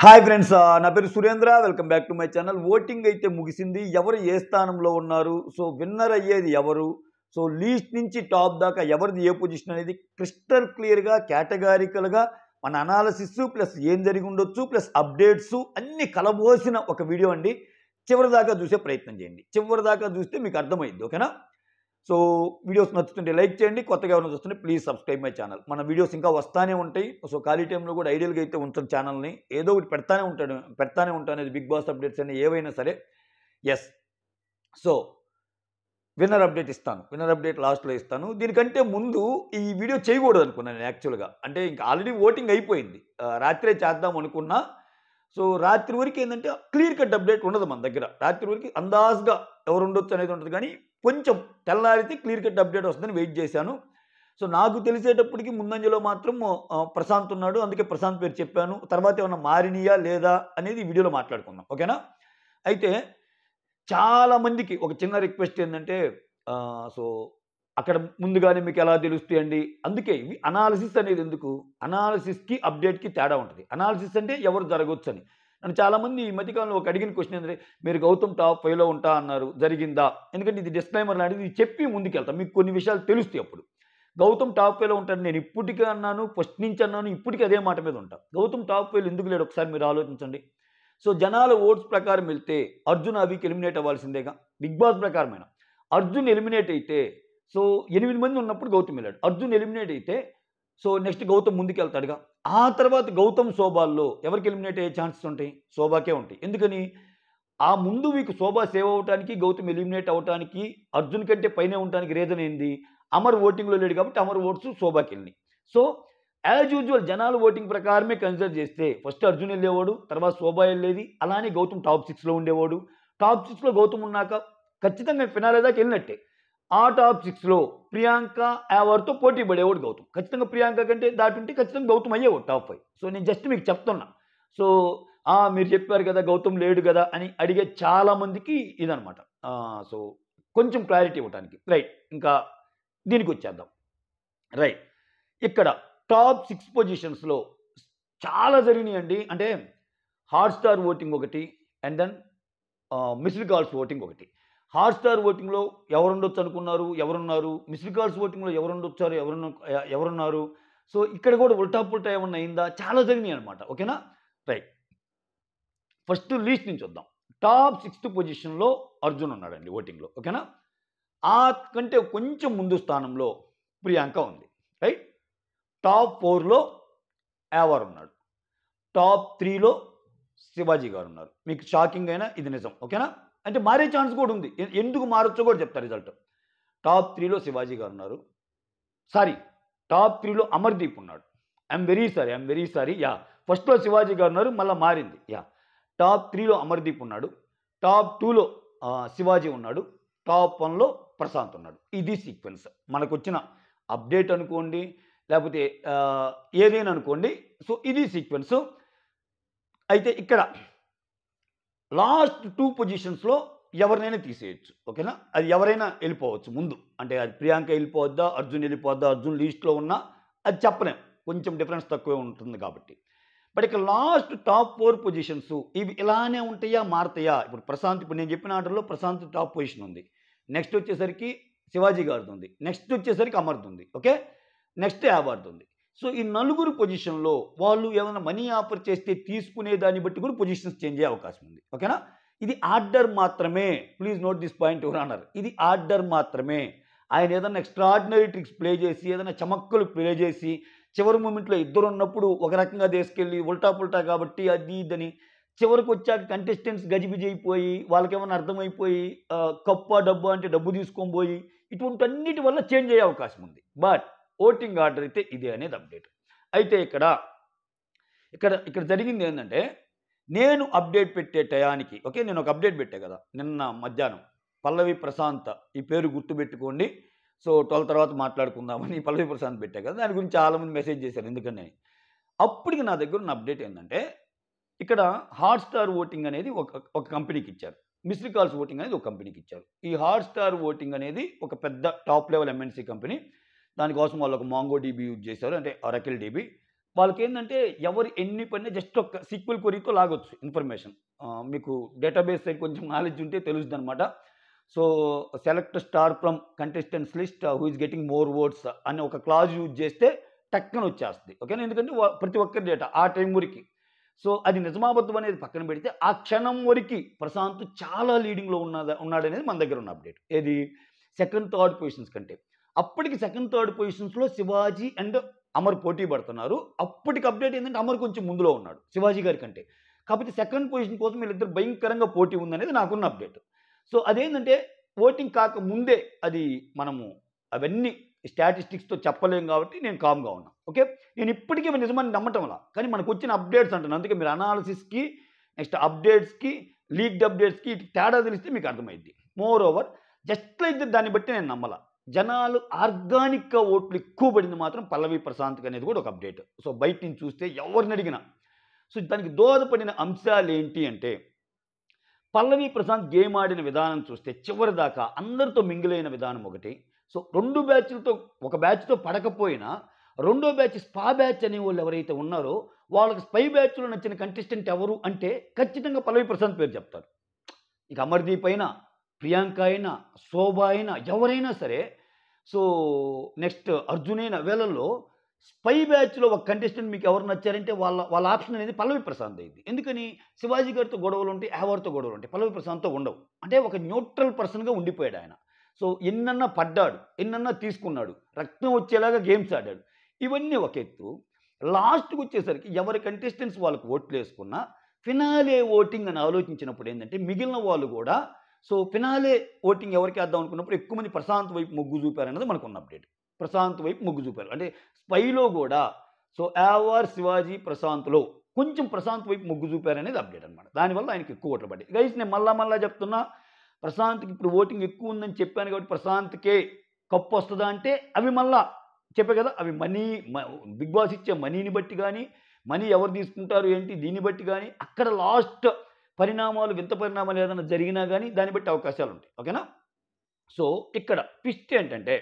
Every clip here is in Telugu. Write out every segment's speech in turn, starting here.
హాయ్ ఫ్రెండ్స్ నా పేరు Surendra welcome back to my channel voting అయితే ముగిసింది ఎవరు ఏ స్థానంలో ఉన్నారు సో విన్నర్ అయ్యేది ఎవరు సో లీస్ట్ నుంచి టాప్ దాకా ఎవరిది ఏ పొజిషన్ అనేది క్రిస్టల్ క్లియర్గా కేటగారికల్గా మన అనాలసిస్ ప్లస్ ఏం జరిగి ఉండొచ్చు ప్లస్ అప్డేట్స్ అన్నీ కలబోసిన ఒక వీడియో అండి చివరి దాకా చూసే ప్రయత్నం చేయండి చివరి దాకా చూస్తే మీకు అర్థమైంది ఓకేనా సో వీడియోస్ నచ్చుతుంటే లైక్ చేయండి కొత్తగా ఎవరైనా చూస్తుంటే ప్లీజ్ సబ్స్క్రైబ్ మై ఛానల్ మన వీడియోస్ ఇంకా వస్తానే ఉంటాయి సో ఖాళీ టైంలో కూడా ఐడియల్గా అయితే ఉంటుంది ఛానల్ని ఏదో ఒకటి పెడతానే ఉంటాడు పెడతానే ఉంటాను అనేది బిగ్ బాస్ అప్డేట్స్ అయినా ఏవైనా సరే ఎస్ సో విన్నర్ అప్డేట్ ఇస్తాను విన్నర్ అప్డేట్ లాస్ట్లో ఇస్తాను దీనికంటే ముందు ఈ వీడియో చేయకూడదు అనుకున్నాను యాక్చువల్గా అంటే ఇంకా ఆల్రెడీ ఓటింగ్ అయిపోయింది రాత్రే చేద్దాం అనుకున్నా సో రాత్రి వరకు ఏంటంటే క్లియర్ కట్ అప్డేట్ ఉండదు మన దగ్గర రాత్రి వరకు అందాజ్గా ఎవరు ఉండొచ్చు అనేది ఉంటుంది కానీ కొంచెం తెల్లారితే క్లియర్ కట్ అప్డేట్ వస్తుందని వెయిట్ చేశాను సో నాకు తెలిసేటప్పటికి ముందంజలో మాత్రం ప్రశాంత్ ఉన్నాడు అందుకే ప్రశాంత్ పేరు చెప్పాను తర్వాత ఏమన్నా మారినియా లేదా అనేది వీడియోలో మాట్లాడుకుందాం ఓకేనా అయితే చాలామందికి ఒక చిన్న రిక్వెస్ట్ ఏంటంటే సో అక్కడ ముందుగానే మీకు ఎలా తెలుస్తాయండి అందుకే ఇవి అనాలిసిస్ అనేది ఎందుకు అనాలిసిస్కి అప్డేట్కి తేడా ఉంటుంది అనాలిసిస్ అంటే ఎవరు జరగవచ్చు అని నన్ను చాలామంది ఈ మధ్యకాలంలో ఒక అడిగిన క్వశ్చన్ ఏంటంటే మీరు గౌతమ్ టాప్ ఫైవ్లో ఉంటా అన్నారు జరిగిందా ఎందుకంటే ఇది డిస్క్లైమర్ లాంటిది చెప్పి ముందుకెళ్తాం మీకు కొన్ని విషయాలు తెలుస్తాయి అప్పుడు గౌతమ్ టాప్ ఫైవ్లో ఉంటాను నేను ఇప్పటికీ అన్నాను ఫస్ట్ నుంచి అన్నాను ఇప్పటికీ అదే మాట మీద ఉంటా గౌతమ్ టాప్ ఫైవ్లో ఎందుకు లేడు ఒకసారి మీరు ఆలోచించండి సో జనాల ఓట్స్ ప్రకారం వెళ్తే అర్జున్ అవికి ఎలిమినేట్ అవ్వాల్సిందేగా బిగ్ బాస్ ప్రకారమైన అర్జున్ ఎలిమినేట్ అయితే సో ఎనిమిది మంది ఉన్నప్పుడు గౌతమ్ వెళ్ళాడు అర్జున్ ఎలిమినేట్ అయితే సో నెక్స్ట్ గౌతమ్ వెళ్తాడుగా ఆ తర్వాత గౌతమ్ శోభాల్లో ఎవరికి ఎలిమినేట్ అయ్యే ఛాన్సెస్ ఉంటాయి శోభాకే ఉంటాయి ఎందుకని ఆ ముందు మీకు శోభా సేవ్ అవడానికి గౌతమ్ ఎలిమినేట్ అవడానికి అర్జున్ కంటే పైన ఉండడానికి రీజన్ ఏంది అమర్ ఓటింగ్లో లేడు కాబట్టి అమర్ ఓట్స్ శోభాకి వెళ్ళినాయి సో యాజ్ యూజువల్ జనాలు ఓటింగ్ ప్రకారమే కన్సిడర్ చేస్తే ఫస్ట్ అర్జున్ వెళ్ళేవాడు తర్వాత శోభా వెళ్ళేది అలానే గౌతమ్ టాప్ సిక్స్లో ఉండేవాడు టాప్ సిక్స్లో గౌతమ్ ఉన్నాక ఖచ్చితంగా ఫినాలే దాకా వెళ్ళినట్టే ఆ టాప్ సిక్స్లో ప్రియాంక యావర్తో పోటీ పడేవాడు గౌతమ్ ఖచ్చితంగా ప్రియాంక కంటే ఉంటే ఖచ్చితంగా గౌతమ్ అయ్యేవాడు టాప్ ఫైవ్ సో నేను జస్ట్ మీకు చెప్తున్నా సో మీరు చెప్పారు కదా గౌతమ్ లేడు కదా అని అడిగే చాలామందికి ఇదనమాట సో కొంచెం క్లారిటీ ఇవ్వడానికి రైట్ ఇంకా దీనికి వచ్చేద్దాం రైట్ ఇక్కడ టాప్ సిక్స్ పొజిషన్స్లో చాలా జరిగినాయండి అంటే హాట్ స్టార్ ఓటింగ్ ఒకటి and then missed calls voting ఒకటి హాట్స్టార్ ఓటింగ్లో ఎవరుండొచ్చు అనుకున్నారు ఎవరున్నారు మిస్డ్ కాల్స్ ఓటింగ్లో ఎవరుండొచ్చారు ఎవరు ఎవరున్నారు సో ఇక్కడ కూడా ఉల్టా పుల్టా ఏమన్నా అయిందా చాలా జరిగినాయి అనమాట ఓకేనా రైట్ ఫస్ట్ లీస్ట్ నుంచి వద్దాం టాప్ సిక్స్త్ పొజిషన్లో అర్జున్ ఉన్నాడండి ఓటింగ్లో ఓకేనా ఆ కంటే కొంచెం ముందు స్థానంలో ప్రియాంక ఉంది రైట్ టాప్ ఫోర్లో యావర్ ఉన్నాడు టాప్ త్రీలో శివాజీ గారు ఉన్నారు మీకు షాకింగ్ అయినా ఇది నిజం ఓకేనా అంటే మారే ఛాన్స్ కూడా ఉంది ఎందుకు మారొచ్చో కూడా చెప్తారు రిజల్ట్ టాప్ త్రీలో శివాజీ గారు ఉన్నారు సారీ టాప్ త్రీలో అమర్దీప్ ఉన్నాడు I'm very sorry I'm very sorry yeah ఫస్ట్లో శివాజీ గారు ఉన్నారు మళ్ళీ మారింది యా టాప్ త్రీలో అమర్దీప్ ఉన్నాడు టాప్ టూలో శివాజీ ఉన్నాడు టాప్ వన్లో ప్రశాంత్ ఉన్నాడు ఇది సీక్వెన్స్ మనకు వచ్చిన అప్డేట్ అనుకోండి లేకపోతే ఏదైనా అనుకోండి సో ఇది సీక్వెన్స్ అయితే ఇక్కడ లాస్ట్ టూ పొజిషన్స్లో ఎవరినైనా తీసేయచ్చు ఓకేనా అది ఎవరైనా వెళ్ళిపోవచ్చు ముందు అంటే అది ప్రియాంక వెళ్ళిపోవద్దా అర్జున్ వెళ్ళిపోద్దా అర్జున్ లిస్ట్లో ఉన్నా అది చెప్పలేం కొంచెం డిఫరెన్స్ తక్కువే ఉంటుంది కాబట్టి బట్ ఇక లాస్ట్ టాప్ ఫోర్ పొజిషన్స్ ఇవి ఇలానే ఉంటాయా మారతాయా ఇప్పుడు ప్రశాంత్ ఇప్పుడు నేను చెప్పిన ఆర్డర్లో ప్రశాంత్ టాప్ పొజిషన్ ఉంది నెక్స్ట్ వచ్చేసరికి శివాజీ గారిది ఉంది నెక్స్ట్ వచ్చేసరికి అమర్ది ఉంది ఓకే నెక్స్ట్ యాబార్ది ఉంది సో ఈ నలుగురు పొజిషన్లో వాళ్ళు ఏమైనా మనీ ఆఫర్ చేస్తే తీసుకునే దాన్ని బట్టి కూడా పొజిషన్స్ చేంజ్ అయ్యే అవకాశం ఉంది ఓకేనా ఇది ఆర్డర్ మాత్రమే ప్లీజ్ నోట్ దిస్ పాయింట్ అన్నారు ఇది ఆర్డర్ మాత్రమే ఆయన ఏదైనా ఎక్స్ట్రాడినరీ ట్రిక్స్ ప్లే చేసి ఏదైనా చమక్కలు ప్లే చేసి చివరి మూమెంట్లో ఇద్దరు ఉన్నప్పుడు ఒక రకంగా తీసుకెళ్ళి ఉల్టా పుల్టా కాబట్టి అది ఇదని చివరికి వచ్చాక కంటెస్టెంట్స్ గజిబిజైపోయి వాళ్ళకేమైనా అర్థమైపోయి కప్ప డబ్బు అంటే డబ్బు తీసుకొని పోయి ఇటువంటి అన్నిటి వల్ల చేంజ్ అయ్యే అవకాశం ఉంది బట్ ఓటింగ్ ఆర్డర్ అయితే ఇదే అనేది అప్డేట్ అయితే ఇక్కడ ఇక్కడ ఇక్కడ జరిగింది ఏంటంటే నేను అప్డేట్ పెట్టే టయానికి ఓకే నేను ఒక అప్డేట్ పెట్టా కదా నిన్న మధ్యాహ్నం పల్లవి ప్రశాంత్ ఈ పేరు గుర్తుపెట్టుకోండి సో ట్వెల్వ్ తర్వాత మాట్లాడుకుందామని పల్లవి ప్రశాంత్ పెట్టా కదా దాని గురించి చాలామంది మెసేజ్ చేశారు ఎందుకంటే అప్పటికి నా దగ్గర ఉన్న అప్డేట్ ఏంటంటే ఇక్కడ హాట్స్టార్ ఓటింగ్ అనేది ఒక ఒక కంపెనీకి ఇచ్చారు మిస్డ్ కాల్స్ ఓటింగ్ అనేది ఒక కంపెనీకి ఇచ్చారు ఈ హాట్స్టార్ ఓటింగ్ అనేది ఒక పెద్ద టాప్ లెవెల్ ఎంఎన్సీ కంపెనీ దానికోసం వాళ్ళు ఒక మాంగో డీబీ యూజ్ చేశారు అంటే అరకిల్ డీబీ వాళ్ళకి ఏంటంటే ఎవరు ఎన్ని పని జస్ట్ ఒక సీక్వెల్ కొరితో లాగొచ్చు ఇన్ఫర్మేషన్ మీకు డేటాబేస్ సైడ్ కొంచెం నాలెడ్జ్ ఉంటే తెలుస్తుంది అనమాట so select star from contestants list who is getting more votes అనే ఒక క్లాజ్ యూజ్ చేస్తే టక్కన వచ్చేస్తుంది ఓకేనా ఎందుకంటే ప్రతి ఒక్కరి డేటా ఆ టైం వరకు సో అది నిజమాబద్ధం అనేది పక్కన పెడితే ఆ క్షణం వరకు ప్రశాంత్ చాలా లీడింగ్లో ఉన్నదా ఉన్నాడనేది మన దగ్గర ఉన్న అప్డేట్ ఏది సెకండ్ థర్డ్ పొజిషన్స్ కంటే అప్పటికి సెకండ్ థర్డ్ పొజిషన్స్లో శివాజీ అండ్ అమర్ పోటీ పడుతున్నారు అప్పటికి అప్డేట్ ఏంటంటే అమర్ కొంచెం ముందులో ఉన్నాడు శివాజీ గారి కంటే కాకపోతే సెకండ్ పొజిషన్ కోసం వీళ్ళిద్దరు భయంకరంగా పోటీ ఉందనేది నాకున్న అప్డేట్ సో అదేంటంటే ఓటింగ్ కాక ముందే అది మనము అవన్నీ స్టాటిస్టిక్స్తో చెప్పలేం కాబట్టి నేను కామ్గా ఉన్నాను ఓకే నేను ఇప్పటికీ నిజమని నమ్మటం అలా కానీ మనకు వచ్చిన అప్డేట్స్ అంటున్నాను అందుకే మీరు అనాలిసిస్కి నెక్స్ట్ అప్డేట్స్కి లీక్డ్ అప్డేట్స్కి తేడా తెలిస్తే మీకు అర్థమైంది మోర్ ఓవర్ జస్ట్ అయితే దాన్ని బట్టి నేను నమ్మలా జనాలు ఆర్గానిక్గా ఓట్లు ఎక్కువ పడింది మాత్రం పల్లవి ప్రశాంత్ అనేది కూడా ఒక అప్డేట్ సో బయట నుంచి చూస్తే ఎవరిని అడిగినా సో దానికి దోహదపడిన అంశాలు ఏంటి అంటే పల్లవి ప్రశాంత్ గేమ్ ఆడిన విధానం చూస్తే చివరి దాకా అందరితో మింగిలైన విధానం ఒకటి సో రెండు బ్యాచ్లతో ఒక బ్యాచ్తో పడకపోయినా రెండో బ్యాచ్ స్పా బ్యాచ్ అనే వాళ్ళు ఎవరైతే ఉన్నారో వాళ్ళకి స్పై బ్యాచ్లో నచ్చిన కంటెస్టెంట్ ఎవరు అంటే ఖచ్చితంగా పల్లవి ప్రశాంత్ పేరు చెప్తారు ఇక అమర్దీప్ అయినా ప్రియాంక అయినా శోభ అయినా ఎవరైనా సరే సో నెక్స్ట్ అర్జున్ అయిన వేళల్లో స్పై బ్యాచ్లో ఒక కంటెస్టెంట్ మీకు ఎవరు నచ్చారంటే వాళ్ళ వాళ్ళ ఆప్షన్ అనేది పల్లవి ప్రసాద్ అయింది ఎందుకని శివాజీ గారితో గొడవలు ఉంటాయి ఎవరితో గొడవలు ఉంటాయి పల్లవి ప్రసాద్తో ఉండవు అంటే ఒక న్యూట్రల్ పర్సన్గా ఉండిపోయాడు ఆయన సో ఎన్నన్నా పడ్డాడు ఎన్నన్నా తీసుకున్నాడు రక్తం వచ్చేలాగా గేమ్స్ ఆడాడు ఇవన్నీ ఒక ఎత్తు లాస్ట్కి వచ్చేసరికి ఎవరి కంటెస్టెంట్స్ వాళ్ళకు ఓట్లు వేసుకున్నా ఫినాలే ఓటింగ్ అని ఆలోచించినప్పుడు ఏంటంటే మిగిలిన వాళ్ళు కూడా సో ఫినాలే ఓటింగ్ ఎవరికి వేద్దాం అనుకున్నప్పుడు ఎక్కువ మంది ప్రశాంత్ వైపు మొగ్గు మనకు మనకున్న అప్డేట్ ప్రశాంత్ వైపు మొగ్గు చూపారు అంటే స్పైలో కూడా సో ఆవార్ శివాజీ ప్రశాంత్లో కొంచెం ప్రశాంత్ వైపు మొగ్గు చూపారనేది అప్డేట్ అనమాట దానివల్ల ఆయనకి ఎక్కువ ఓట్లు పడ్డాయి గైస్ నేను మళ్ళా మళ్ళా చెప్తున్నా ప్రశాంత్కి ఇప్పుడు ఓటింగ్ ఎక్కువ ఉందని చెప్పాను కాబట్టి ప్రశాంత్కే కప్పు వస్తుందా అంటే అవి మళ్ళా చెప్పే కదా అవి మనీ బిగ్ బాస్ ఇచ్చే మనీని బట్టి కానీ మనీ ఎవరు తీసుకుంటారు ఏంటి దీన్ని బట్టి కానీ అక్కడ లాస్ట్ పరిణామాలు వింత పరిణామాలు ఏదైనా జరిగినా కానీ దాన్ని బట్టి అవకాశాలు ఉంటాయి ఓకేనా సో ఇక్కడ ట్విస్ట్ ఏంటంటే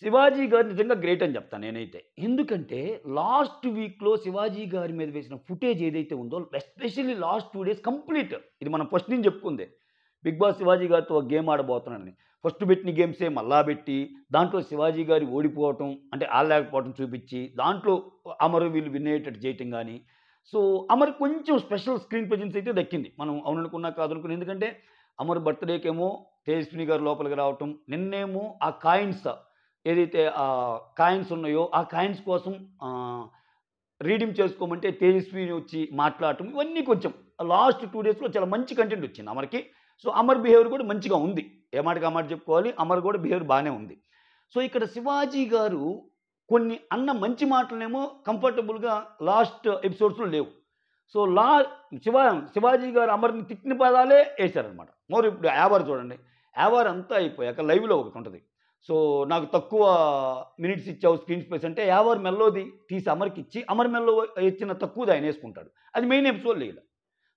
శివాజీ గారు నిజంగా గ్రేట్ అని చెప్తాను నేనైతే ఎందుకంటే లాస్ట్ వీక్లో శివాజీ గారి మీద వేసిన ఫుటేజ్ ఏదైతే ఉందో especially last two days complete ఇది మనం ఫస్ట్ నుంచి చెప్పుకుందే బిగ్ బాస్ శివాజీ గారితో గేమ్ ఆడబోతున్నాడని ఫస్ట్ పెట్టిన గేమ్సే మళ్ళా పెట్టి దాంట్లో శివాజీ గారి ఓడిపోవటం అంటే ఆడలేకపోవటం చూపించి దాంట్లో అమరు విన్ వినేటట్టు చేయటం కానీ సో అమర్ కొంచెం స్పెషల్ స్క్రీన్ ప్రజెన్స్ అయితే దక్కింది మనం అవుననుకున్నా కాదనుకున్నా ఎందుకంటే అమర్ బర్త్డేకేమో తేజస్విని గారు లోపలికి రావటం నిన్నేమో ఆ కాయిన్స్ ఏదైతే ఆ కాయిన్స్ ఉన్నాయో ఆ కాయిన్స్ కోసం రీడీమ్ చేసుకోమంటే తేజస్విని వచ్చి మాట్లాడటం ఇవన్నీ కొంచెం లాస్ట్ టూ డేస్లో చాలా మంచి కంటెంట్ వచ్చింది అమర్కి సో అమర్ బిహేవియర్ కూడా మంచిగా ఉంది ఏమాటికి ఆ మాట చెప్పుకోవాలి అమర్ కూడా బిహేవియర్ బాగానే ఉంది సో ఇక్కడ శివాజీ గారు కొన్ని అన్న మంచి మాటలనేమో కంఫర్టబుల్గా లాస్ట్ ఎపిసోడ్స్లో లేవు సో లా శివ శివాజీ గారు అమర్ని తిట్టిన పదాలే వేశారనమాట మోర్ ఇప్పుడు యావర్ చూడండి యావర్ అంతా అయిపోయాక లైవ్లో ఒకటి ఉంటుంది సో నాకు తక్కువ మినిట్స్ ఇచ్చావు స్క్రీన్ స్పేస్ అంటే యావర్ మెల్లోది తీసి అమర్కి ఇచ్చి అమర్ మెల్లో ఇచ్చిన తక్కువది ఆయన వేసుకుంటాడు అది మెయిన్ ఎపిసోడ్ లేదు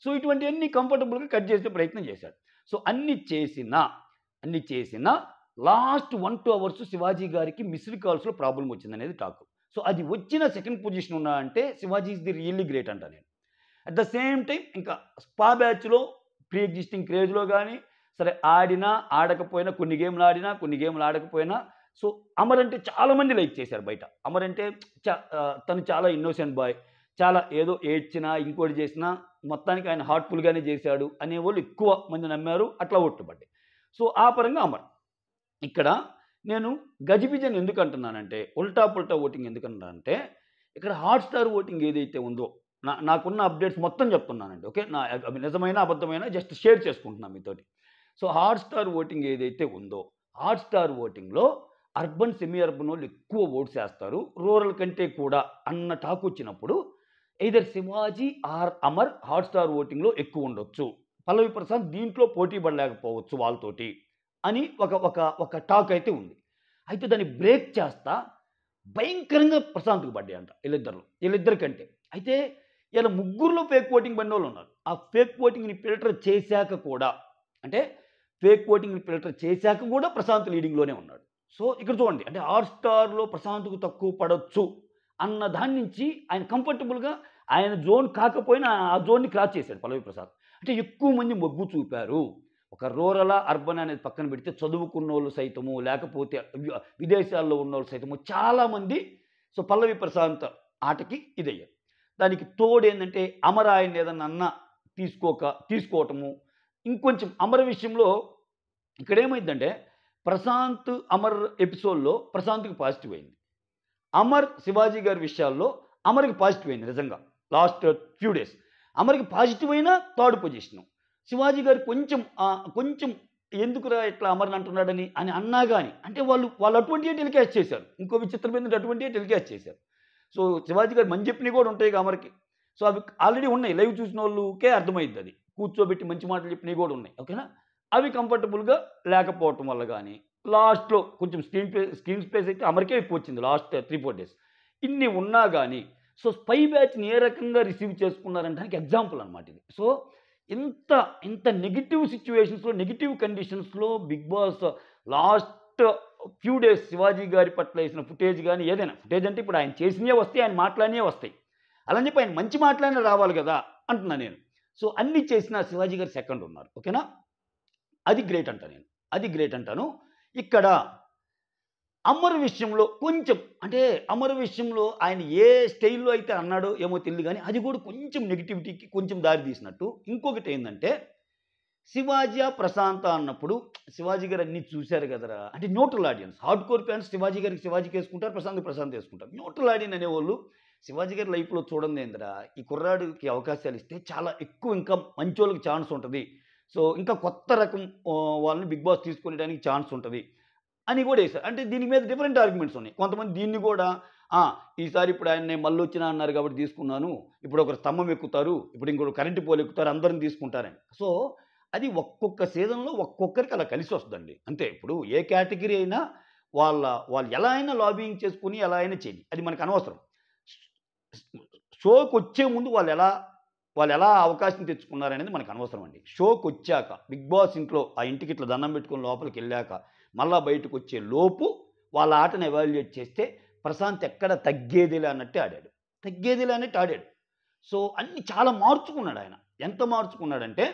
సో ఇటువంటివన్నీ కంఫర్టబుల్గా కట్ చేసే ప్రయత్నం చేశాడు సో అన్ని చేసినా అన్ని చేసినా last one two hours Shivaji గారికి మిస్డ్ కాల్స్లో ప్రాబ్లం వచ్చింది అనేది టాక్ సో అది వచ్చిన సెకండ్ పొజిషన్ ఉన్నా అంటే Shivaji is the really great అంట నేను అట్ ద సేమ్ టైం ఇంకా స్పా బ్యాచ్లో ప్రీ ఎగ్జిస్టింగ్ క్రేజ్లో కానీ సరే ఆడినా ఆడకపోయినా కొన్ని గేమ్లు ఆడినా కొన్ని గేమ్లు ఆడకపోయినా సో అమర్ అంటే చాలామంది లైక్ చేశారు బయట అమర్ అంటే తను చాలా ఇన్నోసెంట్ బాయ్ చాలా ఏదో ఏడ్చినా ఇంకోటి చేసినా మొత్తానికి ఆయన హార్ట్ఫుల్గానే చేశాడు అనేవాళ్ళు ఎక్కువ మంది నమ్మారు అట్లా ఓట్లు పడ్డాయి సో ఆ పరంగా అమర్ ఇక్కడ నేను గజిబిజన్ ఎందుకు అంటున్నానంటే ఉల్టా పుల్టా ఓటింగ్ ఎందుకంటానంటే ఇక్కడ హాట్స్టార్ ఓటింగ్ ఏదైతే ఉందో నా నాకున్న అప్డేట్స్ మొత్తం చెప్తున్నానండి ఓకే నా నిజమైన అబద్ధమైన జస్ట్ షేర్ చేసుకుంటున్నా మీతోటి సో హాట్స్టార్ ఓటింగ్ ఏదైతే ఉందో హాట్స్టార్ ఓటింగ్లో అర్బన్ సెమీ అర్బన్ వాళ్ళు ఎక్కువ ఓట్స్ వేస్తారు రూరల్ కంటే కూడా అన్న టాక్ వచ్చినప్పుడు either Shivaji or Amar Hotstar ఓటింగ్లో ఎక్కువ ఉండొచ్చు పల్లవి ప్రసాద్ దీంట్లో పోటీ పడలేకపోవచ్చు వాళ్ళతోటి అని ఒక ఒక ఒక టాక్ అయితే ఉంది అయితే దాన్ని బ్రేక్ చేస్తా భయంకరంగా ప్రశాంత్కి పడ్డాయి అంట వీళ్ళిద్దరు వీళ్ళిద్దరికంటే అయితే ఇలా ముగ్గురులో ఫేక్ ఓటింగ్ పడిన వాళ్ళు ఉన్నారు ఆ ఫేక్ ఓటింగ్ని ఫిల్టర్ చేశాక కూడా అంటే ఫేక్ ఓటింగ్ని ఫిల్టర్ చేశాక కూడా ప్రశాంత్ లీడింగ్లోనే ఉన్నాడు సో ఇక్కడ చూడండి అంటే ఆర్ స్టార్లో ప్రశాంత్కు తక్కువ పడవచ్చు అన్న దాని నుంచి ఆయన కంఫర్టబుల్గా ఆయన జోన్ కాకపోయినా ఆ జోన్ని క్రాస్ చేశాడు పల్లవి ప్రసాద్ అంటే ఎక్కువ మంది మొగ్గు చూపారు ఒక రూరల్ అర్బన్ అనేది పక్కన పెడితే చదువుకున్న వాళ్ళు సైతము లేకపోతే విదేశాల్లో ఉన్న వాళ్ళు సైతము చాలామంది సో పల్లవి ప్రశాంత్ ఆటకి ఇదయ్యారు దానికి తోడు ఏంటంటే అమరాయన్ ఏదన్నా అన్న తీసుకోక తీసుకోవటము ఇంకొంచెం అమర విషయంలో ఇక్కడ ఏమైందంటే ప్రశాంత్ అమర్ ఎపిసోడ్లో ప్రశాంత్కి పాజిటివ్ అయింది అమర్ శివాజీ గారి విషయాల్లో అమర్కి పాజిటివ్ అయింది నిజంగా లాస్ట్ ఫ్యూ డేస్ అమర్కి పాజిటివ్ అయినా థర్డ్ పొజిషను శివాజీ గారు కొంచెం కొంచెం ఎందుకురా ఇట్లా అమరని అంటున్నాడని అని అన్నా కానీ అంటే వాళ్ళు వాళ్ళు అటువంటి టెలికాస్ట్ చేశారు ఇంకో విచిత్రమైన ఏంటంటే అటువంటివి టెలికాస్ట్ చేశారు సో శివాజీ గారు మంచి చెప్పినవి కూడా ఉంటాయి అమరకి సో అవి ఆల్రెడీ ఉన్నాయి లైవ్ చూసిన వాళ్ళుకే అర్థమైంది అది కూర్చోబెట్టి మంచి మాటలు చెప్పినవి కూడా ఉన్నాయి ఓకేనా అవి కంఫర్టబుల్గా లేకపోవటం వల్ల కానీ లాస్ట్లో కొంచెం స్క్రీన్ ప్లే స్క్రీన్ స్పేస్ అయితే అమరికే ఎక్కువ వచ్చింది లాస్ట్ త్రీ ఫోర్ డేస్ ఇన్ని ఉన్నా కానీ సో స్పై బ్యాచ్ని ఏ రకంగా రిసీవ్ చేసుకున్నారంటే ఎగ్జాంపుల్ అనమాట ఇది సో ఇంత ఇంత నెగిటివ్ సిచ్యువేషన్స్లో నెగిటివ్ కండిషన్స్లో Big Boss last few days Shivaji గారి పట్ల వేసిన ఫుటేజ్ కానీ ఏదైనా ఫుటేజ్ అంటే ఇప్పుడు ఆయన చేసినవి వస్తాయి ఆయన మాట్లాడినే వస్తాయి అలా చెప్పి ఆయన మంచి మాట్లాడిన రావాలి కదా అంటున్నా నేను సో అన్ని చేసిన శివాజీ గారు సెకండ్ ఉన్నారు ఓకేనా అది గ్రేట్ అంటాను నేను అది గ్రేట్ అంటాను ఇక్కడ అమరు విషయంలో కొంచెం అంటే అమరు విషయంలో ఆయన ఏ స్టైల్లో అయితే అన్నాడో ఏమో తెలియదు కానీ అది కూడా కొంచెం నెగిటివిటీకి కొంచెం దారి తీసినట్టు ఇంకొకటి ఏంటంటే శివాజీ ప్రశాంత అన్నప్పుడు శివాజీ గారు అన్నీ చూశారు కదరా అంటే neutral audience hard core fans Shivaji గారికి శివాజీ వేసుకుంటారు ప్రశాంత్ ప్రశాంత్ వేసుకుంటారు న్యూట్రల్ ఆడియన్ అనేవాళ్ళు శివాజీ గారి లైఫ్లో చూడండి ఏందిరా ఈ కుర్రాడికి అవకాశాలు ఇస్తే చాలా ఎక్కువ ఇంకా మంచి వాళ్ళకి ఛాన్స్ ఉంటుంది సో ఇంకా కొత్త రకం వాళ్ళని బిగ్ బాస్ తీసుకునేడానికి ఛాన్స్ ఉంటుంది అని కూడా వేశారు అంటే దీని మీద డిఫరెంట్ ఆర్గ్యుమెంట్స్ ఉన్నాయి కొంతమంది దీన్ని కూడా ఈసారి ఇప్పుడు ఆయన నేను మళ్ళీ వచ్చినా అన్నారు కాబట్టి తీసుకున్నాను ఇప్పుడు ఒకరు స్తంభం ఎక్కుతారు ఇప్పుడు ఇంకొకరు కరెంటు పోలు ఎక్కుతారు అందరిని తీసుకుంటారని సో అది ఒక్కొక్క సీజన్లో ఒక్కొక్కరికి అలా కలిసి వస్తుందండి అంతే ఇప్పుడు ఏ కేటగిరీ అయినా వాళ్ళ వాళ్ళు ఎలా అయినా లాబింగ్ చేసుకుని ఎలా అయినా చేయాలి అది మనకు అనవసరం షోకి వచ్చే ముందు వాళ్ళు ఎలా వాళ్ళు ఎలా అవకాశం తెచ్చుకున్నారనేది మనకు అనవసరం అండి షోకి వచ్చాక బిగ్ బాస్ ఇంట్లో ఆ ఇంటికి ఇట్లా దండం పెట్టుకుని లోపలికి వెళ్ళాక మళ్ళా బయటకు వచ్చే లోపు వాళ్ళ ఆటను ఎవాల్యుయేట్ చేస్తే ప్రశాంత్ ఎక్కడ తగ్గేదిలే అన్నట్టు ఆడాడు తగ్గేదిలే అన్నట్టు ఆడాడు సో అన్ని చాలా మార్చుకున్నాడు ఆయన ఎంత మార్చుకున్నాడంటే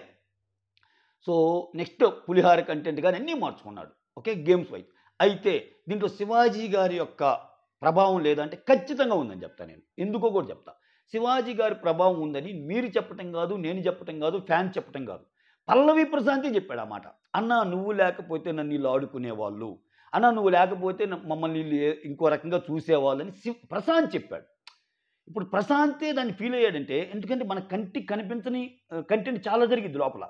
సో నెక్స్ట్ పులిహార కంటెంట్ కానీ అన్నీ మార్చుకున్నాడు ఓకే గేమ్స్ వైజ్ అయితే దీంట్లో శివాజీ గారి యొక్క ప్రభావం లేదంటే ఖచ్చితంగా ఉందని చెప్తాను నేను ఎందుకో కూడా చెప్తా శివాజీ గారి ప్రభావం ఉందని మీరు చెప్పటం కాదు నేను చెప్పటం కాదు ఫ్యాన్ చెప్పటం కాదు పల్లవి ప్రశాంతి చెప్పాడు అన్నమాట అన్న నువ్వు లేకపోతే నన్ను వీళ్ళు ఆడుకునేవాళ్ళు అన్న నువ్వు లేకపోతే మమ్మల్ని వీళ్ళు ఇంకో రకంగా చూసేవాళ్ళని శివ ప్రశాంత్ చెప్పాడు ఇప్పుడు ప్రశాంతే దాన్ని ఫీల్ అయ్యాడంటే ఎందుకంటే మన కంటికి కనిపించని కంటెంట్ చాలా జరిగింది లోపల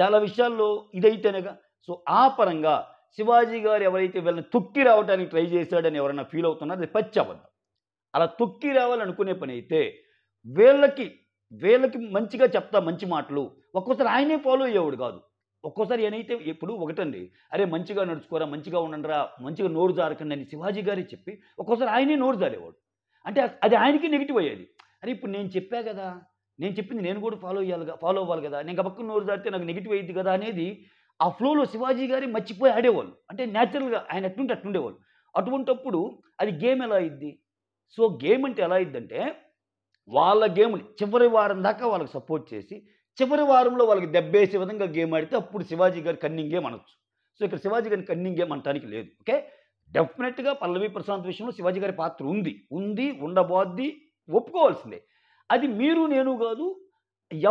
చాలా విషయాల్లో ఇదైతేనేగా సో ఆ పరంగా శివాజీ గారు ఎవరైతే వీళ్ళని తొక్కి రావడానికి ట్రై చేశాడని ఎవరైనా ఫీల్ అవుతున్నారో అది పచ్చి అబద్ధం అలా తొక్కి రావాలనుకునే పని అయితే వీళ్ళకి వీళ్ళకి మంచిగా చెప్తా మంచి మాటలు ఒక్కోసారి ఆయనే ఫాలో అయ్యేవాడు కాదు ఒక్కోసారి ఏనైతే ఎప్పుడు ఒకటండి అరే మంచిగా నడుచుకోరా మంచిగా ఉండండిరా మంచిగా నోరు జారకండి అని శివాజీ గారే చెప్పి ఒక్కోసారి ఆయనే నోరు జారేవాడు అంటే అది ఆయనకి నెగిటివ్ అయ్యేది అరే ఇప్పుడు నేను చెప్పా కదా నేను చెప్పింది నేను కూడా ఫాలో అయ్యాలి ఫాలో అవ్వాలి కదా నేను గబక్కు నోరు జారితే నాకు నెగిటివ్ అయ్యింది కదా అనేది ఆ ఫ్లోలో శివాజీ గారి మర్చిపోయి ఆడేవాళ్ళు అంటే న్యాచురల్గా ఆయన అట్టుంటే అట్టుండేవాళ్ళు అటువంటప్పుడు అది గేమ్ ఎలా అయింది సో గేమ్ అంటే ఎలా అయిందంటే వాళ్ళ గేములు చివరి వారం దాకా వాళ్ళకి సపోర్ట్ చేసి చివరి వారంలో వాళ్ళకి దెబ్బేసే విధంగా గేమ్ ఆడితే అప్పుడు శివాజీ గారి కన్నింగ్ గేమ్ అనొచ్చు సో ఇక్కడ శివాజీ గారి కన్నింగ్ గేమ్ అనటానికి లేదు ఓకే డెఫినెట్గా పల్లవి ప్రశాంత్ విషయంలో శివాజీ గారి పాత్ర ఉంది ఉంది ఉండబోద్ది ఒప్పుకోవాల్సిందే అది మీరు నేను కాదు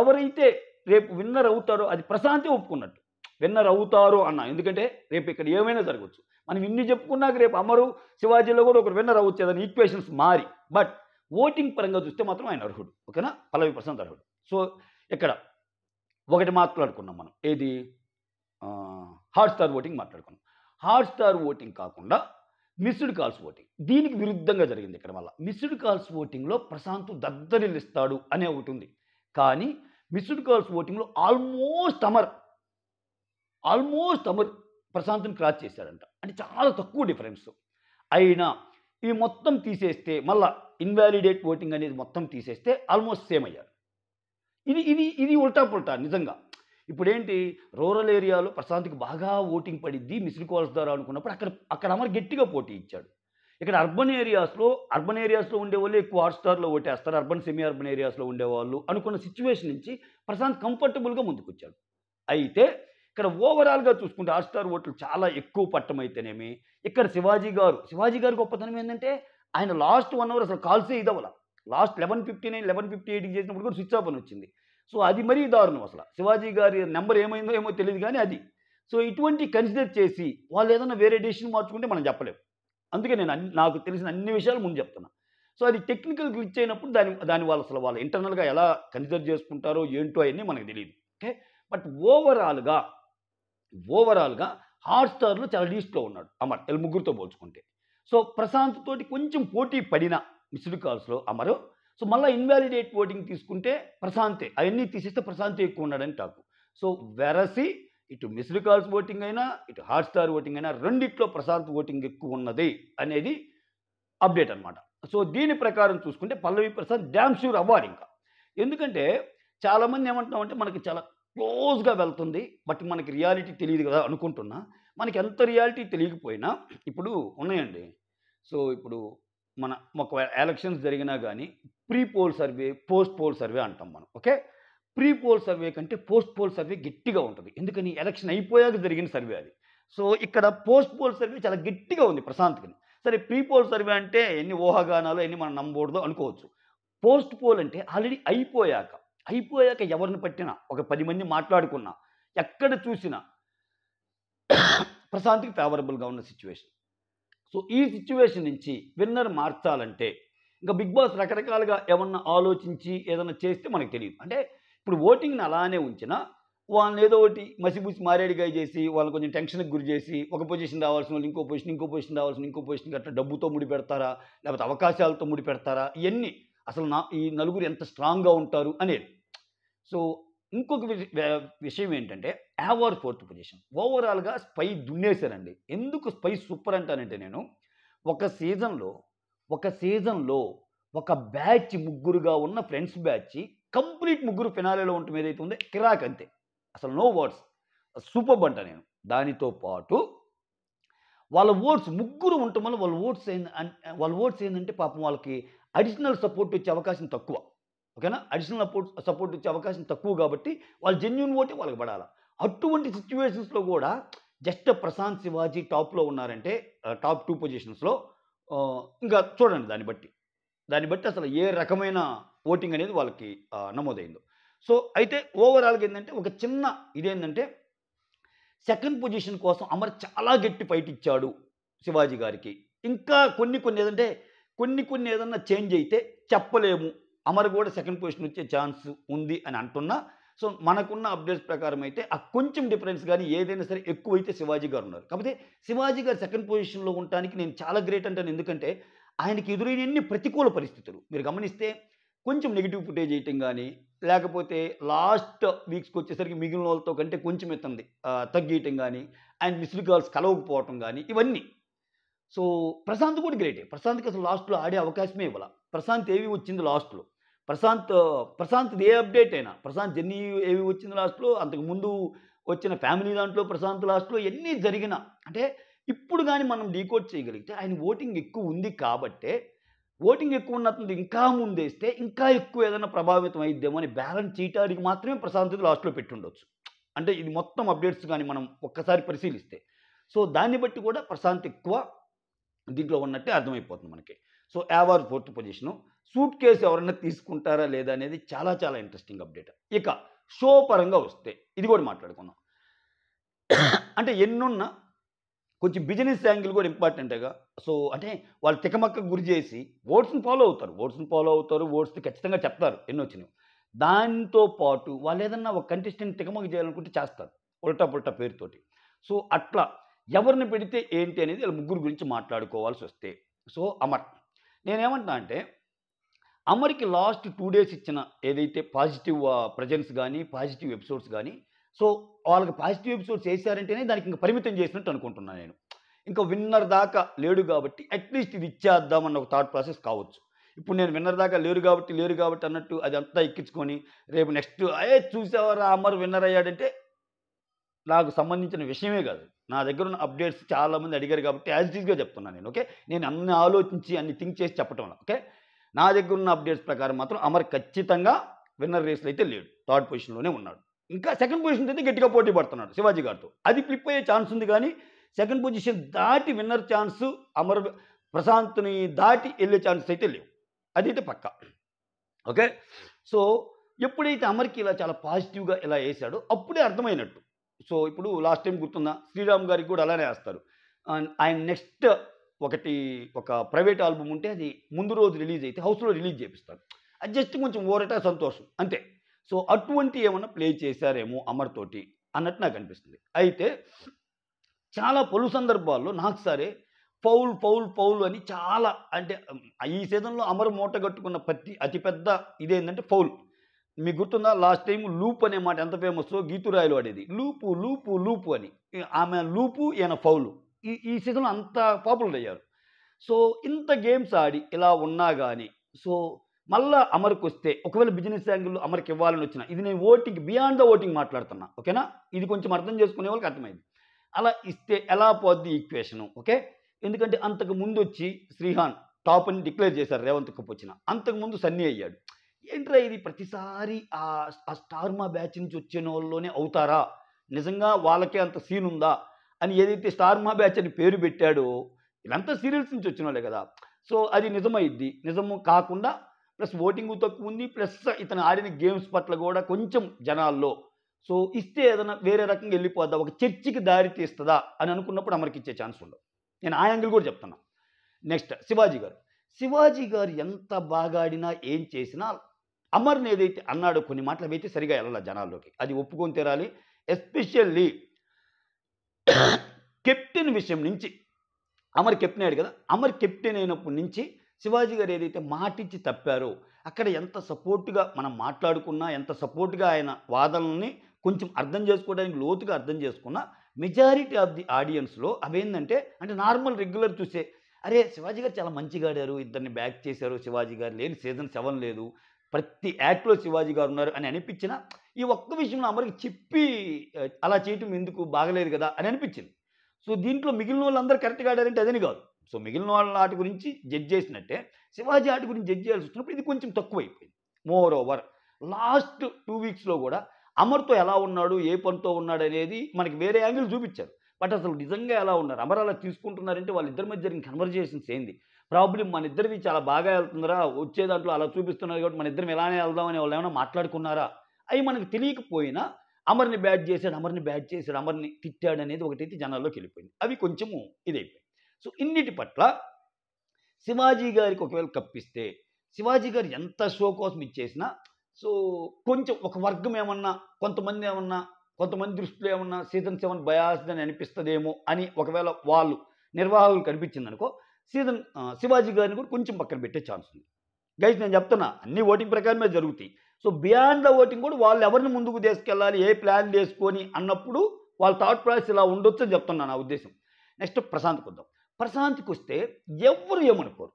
ఎవరైతే రేపు విన్నర్ అవుతారో అది ప్రశాంతే ఒప్పుకున్నట్టు విన్నర్ అవుతారు అన్న ఎందుకంటే రేపు ఇక్కడ ఏమైనా జరగవచ్చు మనం ఇన్ని చెప్పుకున్నాక రేపు అమరు శివాజీలో కూడా ఒకరు విన్నర్ అవ్వచ్చు ఈక్వేషన్స్ మారి బట్ ఓటింగ్ పరంగా చూస్తే మాత్రం ఆయన అర్హుడు ఓకేనా పల్లవి ప్రశాంత్ అర్హుడు సో ఇక్కడ ఒకటి మాట్లాడుకున్నాం మనం ఏది హాట్ స్టార్ ఓటింగ్ మాట్లాడుకున్నాం హాట్ స్టార్ ఓటింగ్ కాకుండా మిస్డ్ కాల్స్ ఓటింగ్ దీనికి విరుద్ధంగా జరిగింది ఇక్కడ వల్ల మిస్డ్ కాల్స్ ఓటింగ్లో ప్రశాంత్ దద్దరిల్లిస్తాడు అనే ఒకటి ఉంది కానీ మిస్డ్ కాల్స్ ఓటింగ్లో ఆల్మోస్ట్ అమర్ ఆల్మోస్ట్ అమర్ ప్రశాంత్ని క్రాస్ చేశాడంట అంటే చాలా తక్కువ డిఫరెన్స్ అయినా ఈ మొత్తం తీసేస్తే మళ్ళా ఇన్వాలిడేట్ ఓటింగ్ అనేది మొత్తం తీసేస్తే ఆల్మోస్ట్ సేమ్ అయ్యారు ఇది ఇది ఇది ఉల్టా పుల్టా నిజంగా ఇప్పుడేంటి రూరల్ ఏరియాలో ప్రశాంత్కి బాగా ఓటింగ్ పడిద్ది మిస్డ్ కాల్స్ ద్వారా అనుకున్నప్పుడు అక్కడ అక్కడ అమర్ గట్టిగా పోటీ ఇచ్చాడు ఇక్కడ అర్బన్ ఏరియాస్లో అర్బన్ ఏరియాస్లో ఉండేవాళ్ళు ఎక్కువ హాట్ స్టార్లో ఓటేస్తారు అర్బన్ సెమీ అర్బన్ ఏరియాస్లో ఉండేవాళ్ళు అనుకున్న సిచ్యువేషన్ నుంచి ప్రశాంత్ కంఫర్టబుల్గా ముందుకొచ్చాడు అయితే ఇక్కడ ఓవరాల్గా చూసుకుంటే హాట్ స్టార్ ఓట్లు చాలా ఎక్కువ పట్టమైతేనేమి ఇక్కడ శివాజీ గారు శివాజీ గారి గొప్పతనం ఏంటంటే ఆయన లాస్ట్ వన్ అవర్ అసలు కాల్సే ఇదవల last eleven fifty nine eleven fifty ఎయిట్కి చేసినప్పుడు కూడా స్విచ్ ఆఫ్ అని వచ్చింది సో అది మరీ దారుణం అసలు శివాజీ గారి నెంబర్ ఏమైందో ఏమో తెలియదు కానీ అది సో ఇటువంటి కన్సిడర్ చేసి వాళ్ళు ఏదైనా వేరే డెసిషన్ మార్చుకుంటే మనం చెప్పలేము అందుకే నేను నాకు తెలిసిన అన్ని విషయాలు ముందు చెప్తున్నా సో అది టెక్నికల్ గ్లిచ్ అయినప్పుడు దాని దాని వాళ్ళు అసలు వాళ్ళు ఇంటర్నల్గా ఎలా కన్సిడర్ చేసుకుంటారో ఏంటో అవన్నీ మనకు తెలియదు ఓకే బట్ ఓవరాల్గా ఓవరాల్గా హాట్ స్టార్లో చాలా లీస్ట్లో ఉన్నాడు అమర్ ముగ్గురితో పోల్చుకుంటే సో ప్రశాంత్ తోటి కొంచెం పోటీ పడిన మిస్డ్ కాల్స్లో అమరు సో మళ్ళీ ఇన్వాలిడేట్ ఓటింగ్ తీసుకుంటే ప్రశాంతే అవన్నీ తీసేస్తే ప్రశాంతే ఎక్కువ ఉన్నాడని టాకు సో వెరసి ఇటు మిస్డ్ కాల్స్ ఓటింగ్ అయినా ఇటు హాట్ స్టార్ ఓటింగ్ అయినా రెండిట్లో ప్రశాంత్ ఓటింగ్ ఎక్కువ ఉన్నది అనేది అప్డేట్ అనమాట సో దీని ప్రకారం చూసుకుంటే పల్లవి ప్రశాంత్ డ్యామ్ షూర్ అవ్వాలి ఇంకా ఎందుకంటే చాలామంది ఏమంటున్నామంటే మనకి చాలా క్లోజ్గా వెళ్తుంది బట్ మనకి రియాలిటీ తెలియదు కదా అనుకుంటున్నా మనకి ఎంత రియాలిటీ తెలియకపోయినా ఇప్పుడు ఉన్నాయండి సో ఇప్పుడు మన ఒకవేళ ఎలక్షన్స్ జరిగినా కానీ pre poll survey post poll survey అంటాం మనం ఓకే ప్రీ పోల్ సర్వే కంటే పోస్ట్ పోల్ సర్వే గట్టిగా ఉంటుంది ఎందుకని ఎలక్షన్ అయిపోయాక జరిగిన సర్వే అది సో ఇక్కడ పోస్ట్ పోల్ సర్వే చాలా గట్టిగా ఉంది ప్రశాంత్కి సరే ప్రీ పోల్ సర్వే అంటే ఎన్ని ఊహాగానాలు ఎన్ని మనం నమ్మకూడదు అనుకోవచ్చు పోస్ట్ పోల్ అంటే ఆల్రెడీ అయిపోయాక అయిపోయాక ఎవరిని పట్టినా ఒక పది మంది మాట్లాడుకున్నా ఎక్కడ చూసినా ప్రశాంత్కి ఫేవరబుల్గా ఉన్న సిచ్యువేషన్ సో ఈ సిచ్యువేషన్ నుంచి విన్నర్ మార్చాలంటే ఇంకా బిగ్ బాస్ రకరకాలుగా ఏమన్నా ఆలోచించి ఏదన్నా చేస్తే మనకు తెలియదు అంటే ఇప్పుడు ఓటింగ్ని అలానే ఉంచినా వాళ్ళని ఏదో ఒకటి మసిపూసి మారేడిగా చేసి వాళ్ళని కొంచెం టెన్షన్కి గురి చేసి ఒక పొజిషన్ రావాల్సిన వాళ్ళు ఇంకో పొజిషన్ ఇంకో పొజిషన్ రావాల్సిన ఇంకో పొజిషన్ గట్రా డబ్బుతో ముడి పెడతారా లేకపోతే అవకాశాలతో ముడి పెడతారా ఇవన్నీ అసలు నా ఈ నలుగురు ఎంత స్ట్రాంగ్గా ఉంటారు అనేది సో ఇంకొక విషయం ఏంటంటే యావర్ ఫోర్త్ పొజిషన్ ఓవరాల్గా స్పై దున్నేశారండి ఎందుకు స్పై సూపర్ అంటానంటే నేను ఒక సీజన్లో ఒక సీజన్లో ఒక బ్యాచ్ ముగ్గురుగా ఉన్న ఫ్రెండ్స్ బ్యాచ్ కంప్లీట్ ముగ్గురు ఫినాలేలో ఉండటం ఏదైతే ఉందో కిరాక్ అంతే అసలు నో వర్డ్స్ సూపర్ అంట నేను దానితో పాటు వాళ్ళ ఓట్స్ ముగ్గురు ఉండటం వల్ల వాళ్ళ ఓట్స్ ఏంది వాళ్ళ ఓట్స్ ఏంటంటే పాపం వాళ్ళకి అడిషనల్ సపోర్ట్ వచ్చే అవకాశం తక్కువ ఓకేనా అడిషనల్ సపోర్ట్ సపోర్ట్ వచ్చే అవకాశం తక్కువ కాబట్టి వాళ్ళు జెన్యున్ ఓటే వాళ్ళకి పడాలి అటువంటి సిచ్యువేషన్స్లో కూడా జస్ట్ ప్రశాంత్ శివాజీ టాప్లో ఉన్నారంటే టాప్ టూ పొజిషన్స్లో ఇంకా చూడండి దాన్ని బట్టి దాన్ని బట్టి అసలు ఏ రకమైన ఓటింగ్ అనేది వాళ్ళకి నమోదైందో సో అయితే ఓవరాల్గా ఏంటంటే ఒక చిన్న ఇదేంటంటే సెకండ్ పొజిషన్ కోసం అమర్ చాలా గట్టి ఫైట్ ఇచ్చాడు శివాజీ గారికి ఇంకా కొన్ని కొన్ని ఏదంటే కొన్ని కొన్ని ఏదన్నా చేంజ్ అయితే చెప్పలేము అమర్ కూడా సెకండ్ పొజిషన్ వచ్చే ఛాన్స్ ఉంది అని అంటున్నా సో మనకున్న అప్డేట్స్ ప్రకారం అయితే ఆ కొంచెం డిఫరెన్స్ కానీ ఏదైనా సరే ఎక్కువైతే శివాజీ గారు ఉన్నారు కాకపోతే శివాజీ గారు సెకండ్ పొజిషన్లో ఉండటానికి నేను చాలా గ్రేట్ అంటాను ఎందుకంటే ఆయనకి ఎదురైన ఎన్ని ప్రతికూల పరిస్థితులు మీరు గమనిస్తే కొంచెం నెగిటివ్ ఫుటేజ్ చేయటం కానీ లేకపోతే లాస్ట్ వీక్స్కి వచ్చేసరికి మిగిలిన వాళ్ళతో కంటే కొంచెం ఎత్తంది తగ్గియటం కానీ అండ్ మిస్డ్ కాల్స్ కలవకపోవటం కానీ ఇవన్నీ సో ప్రశాంత్ కూడా గ్రేటే ప్రశాంత్కి అసలు లాస్ట్లో ఆడే అవకాశమే ఇవ్వాల ప్రశాంత్ ఏవి వచ్చింది లాస్ట్లో ప్రశాంత్ ప్రశాంత్ ఏ అప్డేట్ అయినా ప్రశాంత్ జర్నీ ఏవి వచ్చింది లాస్ట్లో అంతకు ముందు వచ్చిన ఫ్యామిలీ దాంట్లో ప్రశాంత్ లాస్ట్లో ఎన్ని జరిగినా అంటే ఇప్పుడు కానీ మనం డీకోడ్ చేయగలిగితే ఆయన ఓటింగ్ ఎక్కువ ఉంది కాబట్టే ఓటింగ్ ఎక్కువ ఉన్నట్టుంది ఇంకా ముందేస్తే ఇంకా ఎక్కువ ఏదైనా ప్రభావితం అయిద్దేమో అని బ్యాలెన్స్ చీటాడికి మాత్రమే ప్రశాంతత లాస్ట్లో పెట్టుండొచ్చు అంటే ఇది మొత్తం అప్డేట్స్ కానీ మనం ఒక్కసారి పరిశీలిస్తే సో దాన్ని బట్టి కూడా ప్రశాంత్ ఎక్కువ దీంట్లో ఉన్నట్టే అర్థమైపోతుంది మనకి so Yawar fourth position suitcase ఎవరైనా తీసుకుంటారా లేదా అనేది చాలా చాలా ఇంట్రెస్టింగ్ అప్డేట్ ఇక షో పరంగా వస్తే ఇది కూడా మాట్లాడుకుందాం అంటే ఎన్నున్నా కొంచెం బిజినెస్ యాంగిల్ కూడా ఇంపార్టెంట్గా సో అంటే వాళ్ళు తికమక్క గురి చేసి ఓట్స్ని ఫాలో అవుతారు ఓట్స్ని ఫాలో అవుతారు ఓట్స్ని ఖచ్చితంగా చెప్తారు ఎన్ని వచ్చినాయి దాంతో పాటు వాళ్ళు ఏదన్నా ఒక కంటెస్టెంట్ తికమక్క చేయాలనుకుంటే చేస్తారు ఉల్టా పుల్టా పేరుతోటి సో అట్లా ఎవరిని పెడితే ఏంటి అనేది వాళ్ళ ముగ్గురు గురించి మాట్లాడుకోవాల్సి వస్తే సో అమర్ నేనేమంటున్నా అంటే అమర్కి లాస్ట్ టూ డేస్ ఇచ్చిన ఏదైతే పాజిటివ్ ప్రజెన్స్ కానీ పాజిటివ్ ఎపిసోడ్స్ కానీ సో వాళ్ళకి పాజిటివ్ ఎపిసోడ్స్ వేసారంటేనే దానికి ఇంకా పరిమితం చేసినట్టు అనుకుంటున్నాను నేను ఇంకా విన్నర్ దాకా లేడు కాబట్టి అట్లీస్ట్ ఇది ఇచ్చేద్దామన్న ఒక థాట్ ప్రాసెస్ కావచ్చు ఇప్పుడు నేను విన్నర్ దాకా లేరు కాబట్టి లేరు కాబట్టి అన్నట్టు అది అంతా ఎక్కించుకొని రేపు నెక్స్ట్ అయ్యే చూసేవారు అమర్ విన్నర్ అయ్యాడంటే నాకు సంబంధించిన విషయమే కాదు నా దగ్గర ఉన్న అప్డేట్స్ చాలామంది అడిగారు కాబట్టి యాజ్ ఇస్గా చెప్తున్నాను నేను ఓకే నేను అన్ని ఆలోచించి అన్ని థింక్ చేసి చెప్పటం ఓకే నా దగ్గర ఉన్న అప్డేట్స్ ప్రకారం మాత్రం అమర్ ఖచ్చితంగా విన్నర్ రేస్లో అయితే లేడు థర్డ్ పొజిషన్లోనే ఉన్నాడు ఇంకా సెకండ్ పొజిషన్ అయితే గట్టిగా పోటీ పడుతున్నాడు శివాజీ గారితో అది ఫ్లిప్ అయ్యే ఛాన్స్ ఉంది కానీ సెకండ్ పొజిషన్ దాటి విన్నర్ ఛాన్స్ అమర్ ప్రశాంత్ని దాటి వెళ్ళే ఛాన్స్ అయితే లేవు అది అయితే పక్క ఓకే సో ఎప్పుడైతే అమర్కి ఇలా చాలా పాజిటివ్గా ఇలా వేశాడో అప్పుడే అర్థమైనట్టు సో ఇప్పుడు లాస్ట్ టైం గుర్తుందా శ్రీరామ్ గారికి కూడా అలానే వేస్తారు ఆయన నెక్స్ట్ ఒకటి ఒక ప్రైవేట్ ఆల్బమ్ ఉంటే అది ముందు రోజు రిలీజ్ అయితే హౌస్లో రిలీజ్ చేపిస్తాను అది జస్ట్ కొంచెం ఓరటా సంతోషం అంతే సో అటువంటి ఏమన్నా ప్లే చేశారేమో అమర్తోటి అన్నట్టు నాకు అనిపిస్తుంది అయితే చాలా పలు సందర్భాల్లో నాకు సరే పౌల్ పౌల్ పౌల్ అని చాలా అంటే ఈ సీజన్లో అమర్ మూట కట్టుకున్న ప్రతి అతిపెద్ద ఇదేంటంటే ఫౌల్ మీకు గుర్తుందా లాస్ట్ టైం లూప్ అనే మాట ఎంత ఫేమస్ గీతురాయలు ఆడేది లూపు లూపు లూపు అని ఆమె లూపు ఈయన ఫౌలు ఈ ఈ సీజన్ అంత పాపులర్ అయ్యారు సో ఇంత గేమ్స్ ఆడి ఇలా ఉన్నా కానీ సో మళ్ళా అమర్కి వస్తే ఒకవేళ బిజినెస్ యాంగిల్ అమర్కి ఇవ్వాలని వచ్చిన ఇది నేను ఓటింగ్ బియాండ్ ద ఓటింగ్ మాట్లాడుతున్నా ఓకేనా ఇది కొంచెం అర్థం చేసుకునే వాళ్ళకి అర్థమైంది అలా ఇస్తే ఎలా పోద్ది ఈక్వేషను ఓకే ఎందుకంటే అంతకు ముందు వచ్చి శ్రీహాన్ టాప్ అని డిక్లేర్ చేశారు రేవంత్ కప్ వచ్చిన అంతకుముందు సన్నీ అయ్యాడు ఏంట్రా ఇది ప్రతిసారి ఆ స్టార్మా బ్యాచ్ నుంచి వచ్చిన వాళ్ళలోనే అవుతారా నిజంగా వాళ్ళకే అంత సీన్ ఉందా అని ఏదైతే స్టార్ మా బ్యాచ్ అని పేరు పెట్టాడో ఇదంతా సీరియల్స్ నుంచి వచ్చిన వాళ్ళే కదా సో అది నిజమైద్ది నిజము కాకుండా ప్లస్ ఓటింగ్ తక్కువ ఉంది ప్లస్ ఇతను ఆడిన గేమ్స్ పట్ల కూడా కొంచెం జనాల్లో సో ఇస్తే ఏదైనా వేరే రకంగా వెళ్ళిపోద్దా ఒక చర్చికి దారి తీస్తుందా అని అనుకున్నప్పుడు అమరికి ఇచ్చే ఛాన్స్ ఉండదు నేను ఆ యాంగిల్ కూడా చెప్తున్నా నెక్స్ట్ శివాజీ గారు శివాజీ గారు ఎంత బాగా ఆడినా ఏం చేసినా అమర్ని ఏదైతే అన్నాడో కొన్ని మాటలు అయితే సరిగా వెళ్ళాలి జనాల్లోకి అది ఒప్పుకొని తీరాలి ఎస్పెషల్లీ కెప్టెన్ విషయం నుంచి అమర్ కెప్టెన్ అయ్యాడు కదా అమర్ కెప్టెన్ అయినప్పటి నుంచి శివాజీ గారు ఏదైతే మాటిచ్చి తప్పారో అక్కడ ఎంత సపోర్ట్గా మనం మాట్లాడుకున్నా ఎంత సపోర్ట్గా ఆయన వాదనల్ని కొంచెం అర్థం చేసుకోవడానికి లోతుగా అర్థం చేసుకున్నా మెజారిటీ ఆఫ్ ది ఆడియన్స్లో అవేంటంటే అంటే నార్మల్ రెగ్యులర్ చూసే అరే శివాజీ గారు చాలా మంచిగా ఆడారు ఇద్దరిని బ్యాక్ చేశారు శివాజీ గారు లేని సీజన్ సెవెన్ లేదు ప్రతి యాక్ట్లో శివాజీ గారు ఉన్నారు అని అనిపించిన ఈ ఒక్క విషయం అమరికి చెప్పి అలా చేయటం ఎందుకు బాగలేదు కదా అని అనిపించింది సో దీంట్లో మిగిలిన వాళ్ళందరూ కరెక్ట్గా ఆడారంటే అదని కాదు సో మిగిలిన వాళ్ళ ఆట గురించి జడ్జ్ చేసినట్టే శివాజీ ఆట గురించి జడ్జ్ చేయాల్సి వచ్చినప్పుడు ఇది కొంచెం తక్కువైపోయింది మోర్ ఓవర్ లాస్ట్ టూ వీక్స్లో కూడా అమర్తో ఎలా ఉన్నాడు ఏ పనితో ఉన్నాడు అనేది మనకి వేరే యాంగిల్ చూపించారు బట్ అసలు నిజంగా ఎలా ఉన్నారు అమర్ అలా తీసుకుంటున్నారంటే వాళ్ళిద్దరి మధ్య జరిగిన కన్వర్జేషన్స్ ఏంది ప్రాబ్లం మన ఇద్దరివి చాలా బాగా వెళ్తుందిరా వచ్చే దాంట్లో అలా చూపిస్తున్నారు కాబట్టి మన ఇద్దరం ఎలానే వెళ్దాం అని వాళ్ళు ఏమైనా మాట్లాడుకున్నారా అవి మనకు తెలియకపోయినా అమర్ని బ్యాట్ చేశాడు అమర్ని బ్యాట్ చేశాడు అమర్ని తిట్టాడు అనేది ఒకటైతే జనాల్లోకి వెళ్ళిపోయింది అవి కొంచెము ఇదైపోయింది సో ఇన్నిటి పట్ల శివాజీ గారికి ఒకవేళ కప్పిస్తే శివాజీ గారు ఎంత షో కోసం ఇచ్చేసినా సో కొంచెం ఒక వర్గం ఏమన్నా కొంతమంది ఏమన్నా కొంతమంది దృష్టిలో ఏమన్నా సీజన్ సెవెన్ బయాస్డ్ అని అనిపిస్తుందేమో అని ఒకవేళ వాళ్ళు నిర్వాహకులు కనిపించిందనుకో సీజన్ శివాజీ గారిని కూడా కొంచెం పక్కన పెట్టే ఛాన్స్ ఉంది గైస్ నేను చెప్తున్నా అన్ని ఓటింగ్ ప్రకారమే జరుగుతాయి సో బియాండ్ ద ఓటింగ్ కూడా వాళ్ళు ఎవరిని ముందుకు తీసుకెళ్ళాలి ఏ ప్లాన్ చేసుకొని అన్నప్పుడు వాళ్ళ థాట్ ప్రాసెస్ ఇలా ఉండొచ్చు అని చెప్తున్నాను నా ఉద్దేశం నెక్స్ట్ ప్రశాంత్కి వద్దాం ప్రశాంత్కి వస్తే ఎవరు ఏమనుకోరు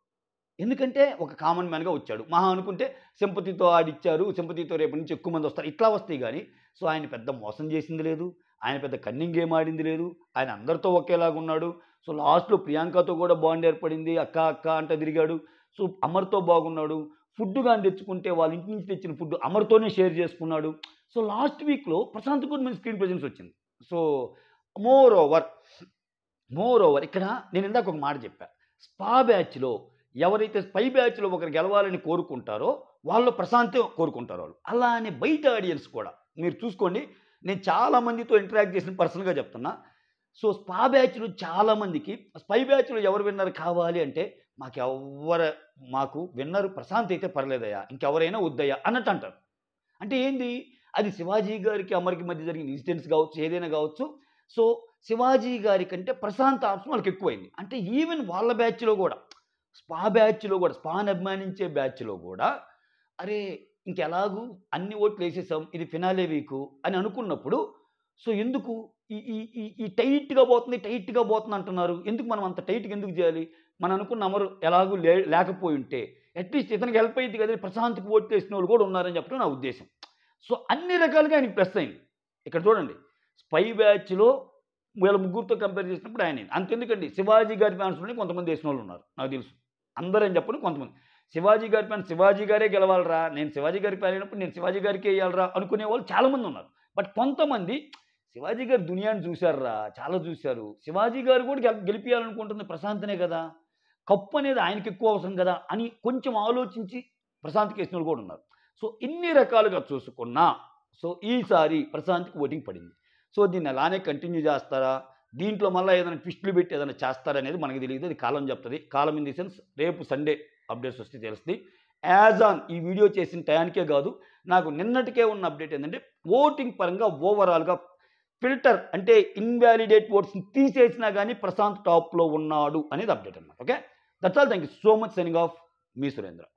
ఎందుకంటే ఒక కామన్ మ్యాన్గా వచ్చాడు మహా అనుకుంటే సింపతితో ఆడిచ్చారు సింపతితో రేపటి నుంచి ఎక్కువ మంది వస్తారు ఇట్లా వస్తాయి కానీ సో ఆయన పెద్ద మోసం చేసింది లేదు ఆయన పెద్ద కన్నింగ్ ఏం ఆడింది లేదు ఆయన అందరితో ఒకేలాగా ఉన్నాడు సో లాస్ట్లో ప్రియాంకతో కూడా బాండ్ ఏర్పడింది అక్క అక్క అంట తిరిగాడు సో అమర్తో బాగున్నాడు ఫుడ్ కానీ తెచ్చుకుంటే వాళ్ళ ఇంటి నుంచి తెచ్చిన ఫుడ్ అమర్తోనే షేర్ చేసుకున్నాడు సో లాస్ట్ వీక్లో ప్రశాంత్ కూడా మంచి స్క్రీన్ ప్రజెన్స్ వచ్చింది so more over more over ఇక్కడ నేను ఇందాక ఒక మాట చెప్పాను స్పా బ్యాచ్లో ఎవరైతే స్పై బ్యాచ్లో ఒకరు గెలవాలని కోరుకుంటారో వాళ్ళు ప్రశాంతే కోరుకుంటారు వాళ్ళు అలానే బయట ఆడియన్స్ కూడా మీరు చూసుకోండి నేను చాలా మందితో ఇంటరాక్ట్ చేసిన పర్సన్గా చెప్తున్నా సో స్పా బ్యాచ్లు చాలామందికి స్పై బ్యాచ్లు ఎవరు విన్నర్ కావాలి అంటే మాకు ఎవరు మాకు విన్నర్ ప్రశాంత్ అయితే పర్లేదయ్యా ఇంకెవరైనా వద్దయ్యా అన్నట్టు అంటారు అంటే ఏంది అది శివాజీ గారికి అమరికి మధ్య జరిగిన ఇన్సిడెంట్స్ కావచ్చు ఏదైనా కావచ్చు సో శివాజీ గారి కంటే ప్రశాంత్ ఆప్షన్ వాళ్ళకి ఎక్కువైంది అంటే ఈవెన్ వాళ్ళ బ్యాచ్లో కూడా స్పా బ్యాచ్లో కూడా స్పాన్ అభిమానించే బ్యాచ్లో కూడా అరే ఇంకెలాగూ అన్ని ఓట్లు వేసేసాం ఇది ఫినాలే వీకు అని అనుకున్నప్పుడు సో ఎందుకు ఈ ఈ ఈ ఈ టైట్గా పోతుంది టైట్గా పోతుంది అంటున్నారు ఎందుకు మనం అంత టైట్గా ఎందుకు చేయాలి మనం అనుకున్న అమరు ఎలాగూ లే లేకపోయి ఉంటే అట్లీస్ట్ ఇతనికి హెల్ప్ అయ్యింది కదా ప్రశాంత్కి ఓట్ చేసిన వాళ్ళు కూడా ఉన్నారని చెప్పడం నా ఉద్దేశం సో అన్ని రకాలుగా ఆయనకి ప్లస్ అయింది ఇక్కడ చూడండి స్పై బ్యాచ్లో వీళ్ళ ముగ్గురితో కంపేర్ చేసినప్పుడు ఆయన అంతెందుకండి శివాజీ గారి ఫ్యాన్స్ నుండి కొంతమంది వేసిన వాళ్ళు ఉన్నారు నాకు తెలుసు అందరని చెప్పండి కొంతమంది శివాజీ గారి ఫ్యాన్ శివాజీ గారే గెలవాలరా నేను శివాజీ గారికి ఫ్యాన్ అయినప్పుడు నేను శివాజీ గారికి వేయాలరా అనుకునే వాళ్ళు చాలామంది ఉన్నారు బట్ కొంతమంది శివాజీ గారు దునియాని చూశారా చాలా చూశారు శివాజీ గారు కూడా గెలిపించాలనుకుంటుంది ప్రశాంతనే కదా కప్పు అనేది ఆయనకి ఎక్కువ అవసరం కదా అని కొంచెం ఆలోచించి ప్రశాంత్ వేసిన కూడా ఉన్నారు సో ఇన్ని రకాలుగా చూసుకున్నా సో ఈసారి ప్రశాంత్కి ఓటింగ్ పడింది సో దీన్ని అలానే కంటిన్యూ చేస్తారా దీంట్లో మళ్ళీ ఏదైనా ట్విస్టులు పెట్టి ఏదైనా చేస్తారా అనేది మనకు తెలియదు అది కాలం చెప్తుంది కాలం ఇన్ ది సెన్స్ రేపు సండే అప్డేట్స్ వస్తే తెలుస్తుంది యాజ్ ఆన్ ఈ వీడియో చేసిన టయానికే కాదు నాకు నిన్నటికే ఉన్న అప్డేట్ ఏంటంటే ఓటింగ్ పరంగా ఓవరాల్గా ఫిల్టర్ అంటే ఇన్వాలిడేట్ ఓట్స్ని తీసేసినా కానీ ప్రశాంత్ టాప్లో ఉన్నాడు అనేది అప్డేట్ అనమాట okay that's all thank you so much signing off మీ సురేంద్ర